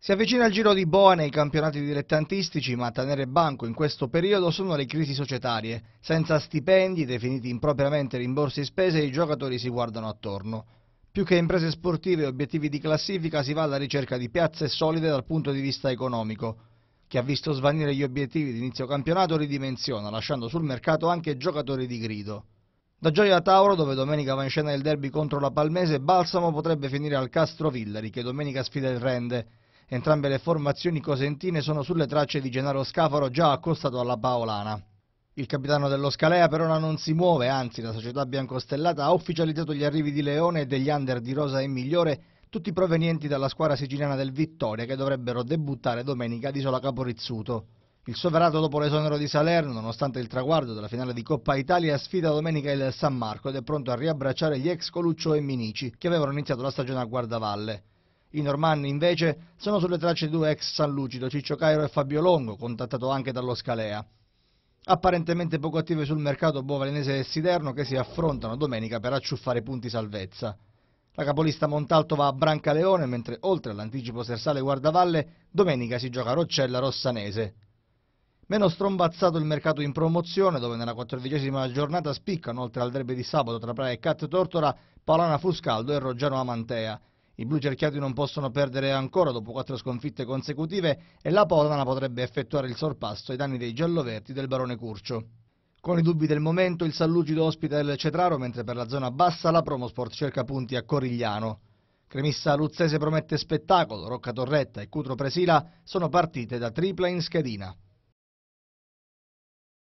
Si avvicina il giro di boa nei campionati dilettantistici, ma a tenere banco in questo periodo sono le crisi societarie. Senza stipendi, definiti impropriamente rimborsi e spese, i giocatori si guardano attorno. Più che imprese sportive e obiettivi di classifica si va alla ricerca di piazze solide dal punto di vista economico. Chi ha visto svanire gli obiettivi di inizio campionato ridimensiona, lasciando sul mercato anche giocatori di grido. Da Gioia Tauro, dove domenica va in scena il derby contro la Palmese, Balsamo potrebbe finire al Castro Villari, che domenica sfida il Rende. Entrambe le formazioni cosentine sono sulle tracce di Gennaro Scafaro già accostato alla Paolana. Il capitano dello Scalea per ora non si muove, anzi la società biancostellata ha ufficializzato gli arrivi di Leone e degli under di Rosa e Migliore, tutti provenienti dalla squadra siciliana del Vittoria che dovrebbero debuttare domenica ad Isola Caporizzuto. Il soverato dopo l'esonero di Salerno, nonostante il traguardo della finale di Coppa Italia, sfida domenica il San Marco ed è pronto a riabbracciare gli ex Coluccio e Minici, che avevano iniziato la stagione a Guardavalle. I normanni, invece, sono sulle tracce di due ex San Lucido, Ciccio Cairo e Fabio Longo, contattato anche dallo Scalea. Apparentemente poco attive sul mercato Bovalenese e Siderno che si affrontano domenica per acciuffare punti salvezza. La capolista Montalto va a Brancaleone, mentre oltre all'anticipo Sersale Guardavalle, domenica si gioca Roccella Rossanese. Meno strombazzato il mercato in promozione, dove nella quattordicesima giornata spiccano, oltre al derby di sabato tra Praia e Cat Tortora, Palana Fuscaldo e Roggiano Amantea. I blu cerchiati non possono perdere ancora dopo quattro sconfitte consecutive e la Polana potrebbe effettuare il sorpasso ai danni dei gialloverdi del Barone Curcio. Con i dubbi del momento il Sallugido ospita il Cetraro, mentre per la zona bassa la Promosport cerca punti a Corigliano. Cremissa Luzzese promette spettacolo, Rocca Torretta e Cutro Presila sono partite da tripla in schedina.